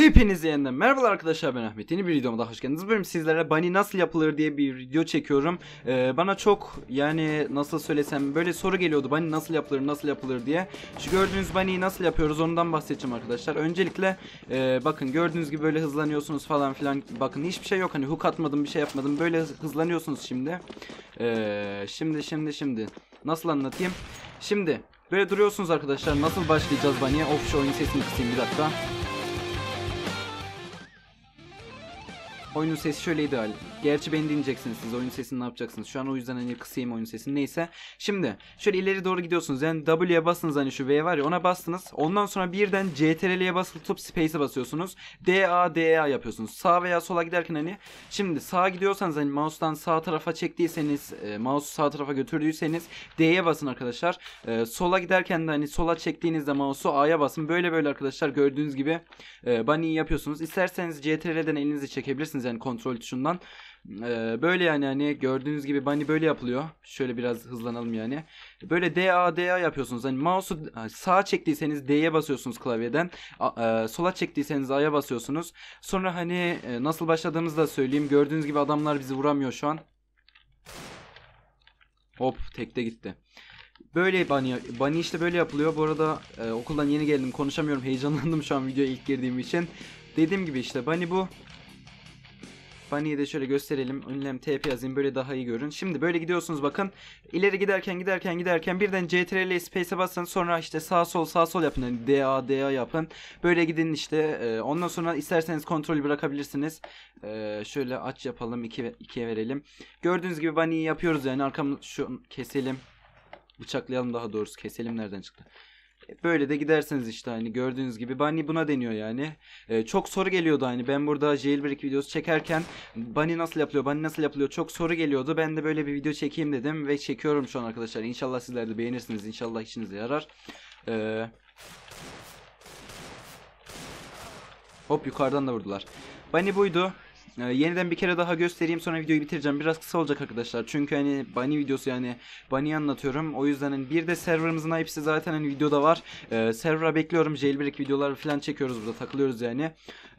Hepinize yeniden merhaba arkadaşlar ben Ahmet. Yeni bir videoma daha hoş geldiniz. Bugün sizlere bani nasıl yapılır diye bir video çekiyorum. Ee, bana çok yani nasıl söylesem böyle soru geliyordu. Bani nasıl yapılır nasıl yapılır diye. Şu gördüğünüz baniyi nasıl yapıyoruz ondan bahsedeceğim arkadaşlar. Öncelikle e, bakın gördüğünüz gibi böyle hızlanıyorsunuz falan filan. Bakın hiçbir şey yok hani hook atmadım bir şey yapmadım. Böyle hızlanıyorsunuz şimdi. Ee, şimdi şimdi şimdi. Nasıl anlatayım? Şimdi böyle duruyorsunuz arkadaşlar. Nasıl başlayacağız baniye? Of şu oyun sesini kısayım bir dakika. Oyunun sesi şöyle ideal. Gerçi beni dinleyeceksiniz siz. oyun sesini ne yapacaksınız? Şu an o yüzden hani kısayım oyun sesini. Neyse. Şimdi şöyle ileri doğru gidiyorsunuz. Yani W'ye bastınız hani şu V var ya ona bastınız. Ondan sonra birden CTRL'ye basılıp space'e basıyorsunuz. DA DA yapıyorsunuz. Sağ veya sola giderken hani şimdi sağa gidiyorsanız hani mouse'dan sağ tarafa çektiyseniz e, mouse'u sağ tarafa götürdüyseniz D'ye basın arkadaşlar. E, sola giderken de hani sola çektiğinizde mouse'u A'ya basın. Böyle böyle arkadaşlar gördüğünüz gibi e, bunny'i yapıyorsunuz. İsterseniz CTRL'den elinizi çekebilirsiniz yapabilirsiniz yani kontrol tuşundan. Ee, böyle yani hani gördüğünüz gibi bunny hani böyle yapılıyor. Şöyle biraz hızlanalım yani. Böyle DA DA yapıyorsunuz. Hani mouse'u sağa çektiyseniz D'ye basıyorsunuz klavyeden. A, e, sola çektiyseniz A'ya basıyorsunuz. Sonra hani e, nasıl başladığınızı da söyleyeyim. Gördüğünüz gibi adamlar bizi vuramıyor şu an. Hop tekte gitti. Böyle bunny, bunny işte böyle yapılıyor. Bu arada e, okuldan yeni geldim konuşamıyorum heyecanlandım şu an videoya ilk girdiğim için. Dediğim gibi işte bunny bu. Bunny'i de şöyle gösterelim. Ünlem TP yazayım. Böyle daha iyi görün. Şimdi böyle gidiyorsunuz bakın. İleri giderken giderken giderken birden CTRL space'e basın. Sonra işte sağ sol sağ sol yapın. Yani DA DA yapın. Böyle gidin işte. Ee, ondan sonra isterseniz kontrolü bırakabilirsiniz. Ee, şöyle aç yapalım. 2'ye iki, verelim. Gördüğünüz gibi Bunny'i yapıyoruz yani. Arkamı şu keselim. Bıçaklayalım daha doğrusu. Keselim nereden çıktı. Böyle de giderseniz işte hani gördüğünüz gibi Bunny buna deniyor yani. E, çok soru geliyordu hani ben burada jailbreak videosu çekerken Bunny nasıl yapılıyor, Bunny nasıl yapılıyor çok soru geliyordu. Ben de böyle bir video çekeyim dedim ve çekiyorum şu an arkadaşlar. İnşallah sizler de beğenirsiniz. İnşallah işinize yarar. Eee... Hop yukarıdan da vurdular. Bunny buydu. Ee, yeniden bir kere daha göstereyim sonra videoyu bitireceğim. Biraz kısa olacak arkadaşlar. Çünkü hani bunny videosu yani bunny anlatıyorum. O yüzden hani bir de serverımızın IP'si zaten hani videoda var. E, server'a bekliyorum. Jailbreak videoları falan çekiyoruz burada takılıyoruz yani.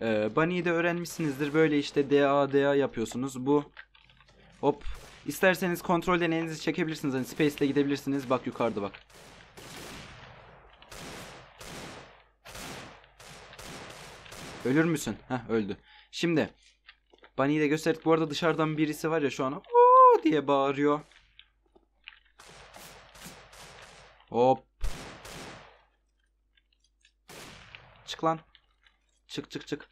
E, bunny'yi de öğrenmişsinizdir. Böyle işte DA DA yapıyorsunuz. Bu hop İsterseniz kontrol elinizi çekebilirsiniz. Hani space ile gidebilirsiniz. Bak yukarıda bak. Ölür müsün? Heh öldü. Şimdi Bunny'i de gösterdik. Bu arada dışarıdan birisi var ya şu an. Oo diye bağırıyor. Hop. Çık lan. Çık çık çık.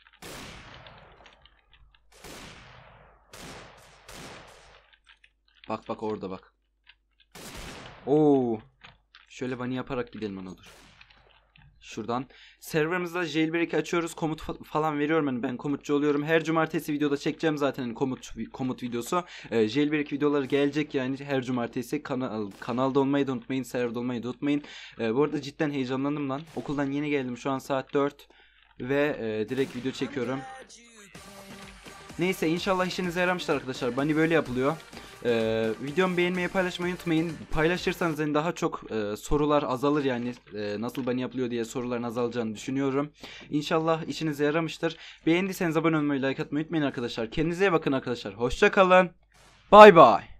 Bak bak orada bak. Oo. Şöyle bani yaparak gidelim ona dur şuradan. Serverımızda jailbreak açıyoruz. Komut fa- falan veriyorum hani ben komutçu oluyorum. Her cumartesi videoda çekeceğim zaten hani komut komut videosu. E, jailbreak videoları gelecek yani her cumartesi kanal kanalda olmayı da unutmayın, serverda olmayı da unutmayın. E, bu arada cidden heyecanlandım lan. Okuldan yeni geldim. Şu an saat 4 ve e, direkt video çekiyorum. Neyse inşallah işinize yaramıştır arkadaşlar. Bunny böyle yapılıyor. Ee, videomu beğenmeyi paylaşmayı unutmayın. Paylaşırsanız hani daha çok e, sorular azalır yani e, nasıl bani yapılıyor diye soruların azalacağını düşünüyorum. İnşallah işinize yaramıştır. Beğendiyseniz abone olmayı, like atmayı unutmayın arkadaşlar. Kendinize iyi bakın arkadaşlar. Hoşçakalın. Bay bay.